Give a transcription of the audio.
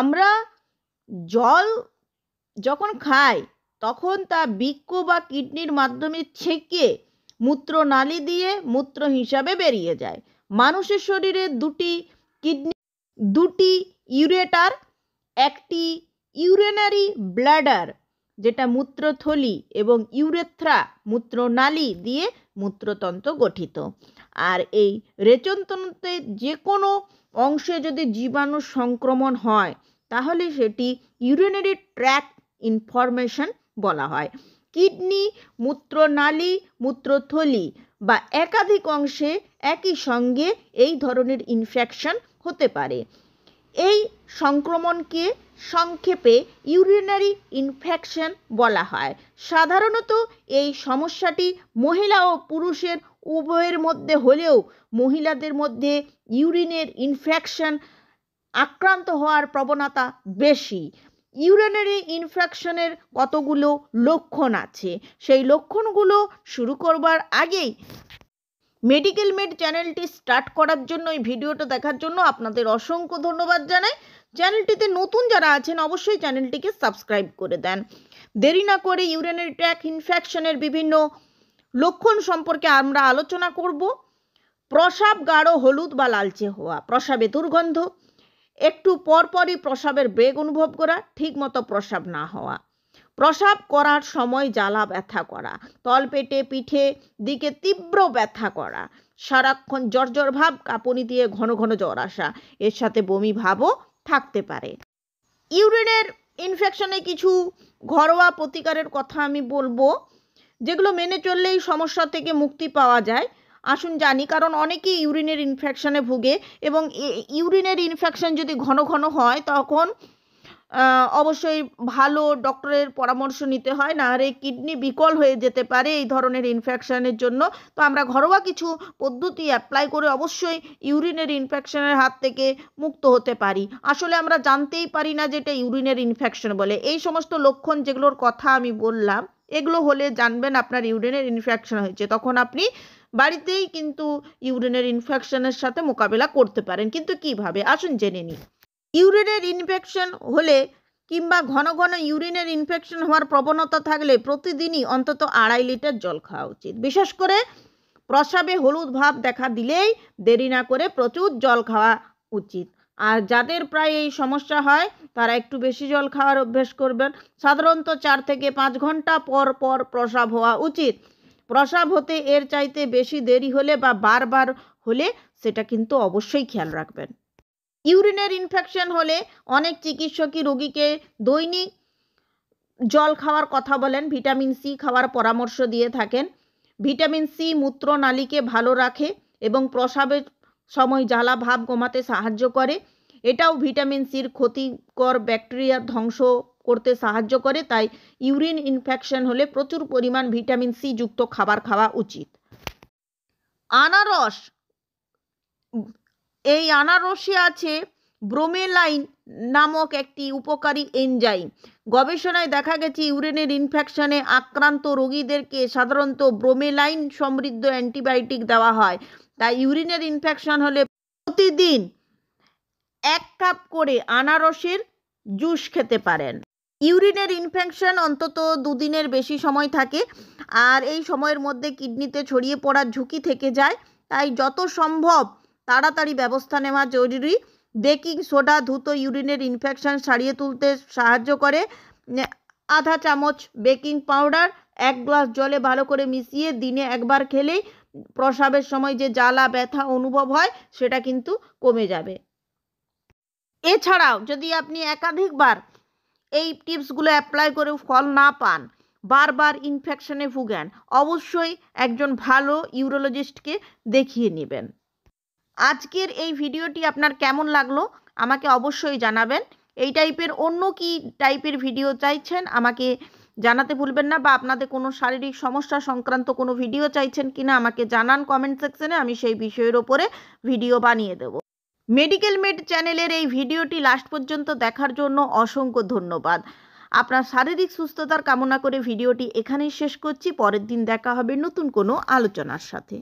আমরা জল যখন খাই তখন তা বৃক্ক বা কিডনির মাধ্যমে ছেঁকে মূত্রনালি দিয়ে মূত্র হিসাবে বেরিয়ে যায় মানুষের শরীরে দুটি কিডনি দুটি ইউরেটার একটি ইউরেনারি ব্লাডার যেটা মূত্রথলি এবং ইউরেথ্রা মূত্রনালি দিয়ে মূত্রতন্ত্র গঠিত আর এই রেচনতন্ত্রের যে কোনো অংশে যদি জীবাণু সংক্রমণ হয় তাহলে সেটি ইউরিনারি ট্র্যাক ইনফরমেশন বলা হয় কিডনি মূত্রনালি মূত্রথলি বা একাধিক অংশে একই সঙ্গে এই ধরনের ইনফেকশন হতে পারে এই সংক্রমণকে সংক্ষেপে ইউরিনারি ইনফেকশন বলা হয় সাধারণত এই সমস্যাটি মহিলা ও পুরুষের উভয়ের মধ্যে হলেও মহিলাদের মধ্যে ইউরিনের ইনফেকশন আক্রান্ত হওয়ার প্রবণতা বেশি ইউরিনারি ইনফেকশনের কতগুলো লক্ষণ আছে সেই লক্ষণগুলো শুরু করবার আগেই মেডিকেল মেড চ্যানেলটি স্টার্ট করার জন্য এই ভিডিওটা দেখার জন্য আপনাদের অসংখ্য ধন্যবাদ জানাই চ্যানেলটিতে নতুন যারা আছেন অবশ্যই চ্যানেলটিকে সাবস্ক্রাইব করে দেন দেরি না করে ইউরেনের ট্র্যাক ইনফেকশনের বিভিন্ন লক্ষণ সম্পর্কে আমরা আলোচনা করব প্রসাব গাঢ় হলুদ বা লালচে হওয়া প্রসাবে দুর্গন্ধ একটু পরপরই প্রসাবের বেগ অনুভব করা ঠিকমতো প্রসাব না হওয়া প্রসাব করার সময় জ্বালা ব্যথা করা তলপেটে পিঠে দিকে তীব্র ব্যথা করা সারাক্ষণ জর্জর ভাব কাঁপুনি দিয়ে ঘন ঘন জ্বর আসা এর সাথে বমি ভাবও থাকতে পারে ইউরিনের ইনফেকশনে কিছু ঘরোয়া প্রতিকারের কথা আমি বলবো যেগুলো মেনে চললেই সমস্যা থেকে মুক্তি পাওয়া যায় আসুন জানি কারণ অনেকেই ইউরিনের ইনফেকশনে ভুগে এবং ইউরিনের ইনফেকশন যদি ঘন ঘন হয় তখন অবশ্যই ভালো ডক্টরের পরামর্শ নিতে হয় না এই কিডনি বিকল হয়ে যেতে পারে এই ধরনের ইনফেকশানের জন্য তো আমরা ঘরোয়া কিছু পদ্ধতি অ্যাপ্লাই করে অবশ্যই ইউরিনের ইনফেকশনের হাত থেকে মুক্ত হতে পারি আসলে আমরা জানতেই পারি না যেটা ইউরিনের ইনফেকশন বলে এই সমস্ত লক্ষণ যেগুলোর কথা আমি বললাম এগুলো হলে জানবেন আপনার ইউরিনের ইনফেকশন হয়েছে তখন আপনি বাড়িতেই কিন্তু ইউরিনের ইনফেকশনের সাথে মোকাবেলা করতে পারেন কিন্তু কিভাবে আসুন জেনে নিই ইউরিনের ইনফেকশন হলে কিংবা ঘন ঘন ইউরিনের ইনফেকশন হওয়ার প্রবণতা থাকলে প্রতিদিনই অন্তত আড়াই লিটার জল খাওয়া উচিত বিশেষ করে প্রসাবে হলুদ ভাব দেখা দিলেই দেরি না করে প্রচুর জল খাওয়া উচিত আর যাদের প্রায় এই সমস্যা হয় তারা একটু বেশি জল খাওয়ার অভ্যেস করবেন সাধারণত চার থেকে পাঁচ ঘন্টা পর পর প্রসাব হওয়া উচিত প্রসাব হতে এর চাইতে বেশি দেরি হলে বা বারবার হলে সেটা কিন্তু অবশ্যই খেয়াল রাখবেন ইউরিনের ইনফেকশন হলে অনেক চিকিৎসকই রোগীকে দৈনিক জল খাওয়ার কথা বলেন ভিটামিন সি খাওয়ার পরামর্শ দিয়ে থাকেন ভিটামিন সি মূত্রনালীকে ভালো রাখে এবং প্রসাবের সময় জ্বালা ভাব কমাতে সাহায্য করে এটাও ভিটামিন সির ক্ষতিকর ব্যাকটেরিয়া ধ্বংস করতে সাহায্য করে তাই ইউরিন ইনফেকশন হলে প্রচুর পরিমাণ ভিটামিন সি যুক্ত খাবার খাওয়া উচিত আনারস এই আনারসে আছে ব্রোমেলাইন নামক একটি উপকারী এনজাইম গবেষণায় দেখা গেছে ইউরেনের ইনফেকশনে আক্রান্ত রোগীদেরকে সাধারণত ব্রোমেলাইন সমৃদ্ধ অ্যান্টিবায়োটিক দেওয়া হয় তাই ইউরিনের ইনফেকশন হলে প্রতিদিন এক কাপ করে আনারসের জুস খেতে পারেন ইউরিনের ইনফেকশন অন্তত দুদিনের বেশি সময় থাকে আর এই সময়ের মধ্যে কিডনিতে ছড়িয়ে পড়ার ঝুঁকি থেকে যায় তাই যত সম্ভব তাড়াতাড়ি ব্যবস্থা নেওয়া জরুরি বেকিং সোডা ধুত ইউরিনের ইনফেকশান সারিয়ে তুলতে সাহায্য করে আধা চামচ বেকিং পাউডার এক গ্লাস জলে ভালো করে মিশিয়ে দিনে একবার খেলেই প্রসাবের সময় যে জ্বালা ব্যথা অনুভব হয় সেটা কিন্তু কমে যাবে এছাড়াও যদি আপনি একাধিকবার এই টিপসগুলো অ্যাপ্লাই করে ফল না পান বারবার ইনফেকশনে ভুগেন অবশ্যই একজন ভালো ইউরোলজিস্টকে দেখিয়ে নেবেন আজকের এই ভিডিওটি আপনার কেমন লাগলো আমাকে অবশ্যই জানাবেন এই টাইপের অন্য কি টাইপের ভিডিও চাইছেন আমাকে জানাতে ভুলবেন না বা আপনাদের কোনো শারীরিক সমস্যা সংক্রান্ত কোনো ভিডিও চাইছেন কিনা আমাকে জানান কমেন্ট সেকশনে আমি সেই বিষয়ের ওপরে ভিডিও বানিয়ে দেব মেডিকেল মেড চ্যানেলের এই ভিডিওটি লাস্ট পর্যন্ত দেখার জন্য অসংখ্য ধন্যবাদ আপনার শারীরিক সুস্থতার কামনা করে ভিডিওটি এখানেই শেষ করছি পরের দিন দেখা হবে নতুন কোনো আলোচনার সাথে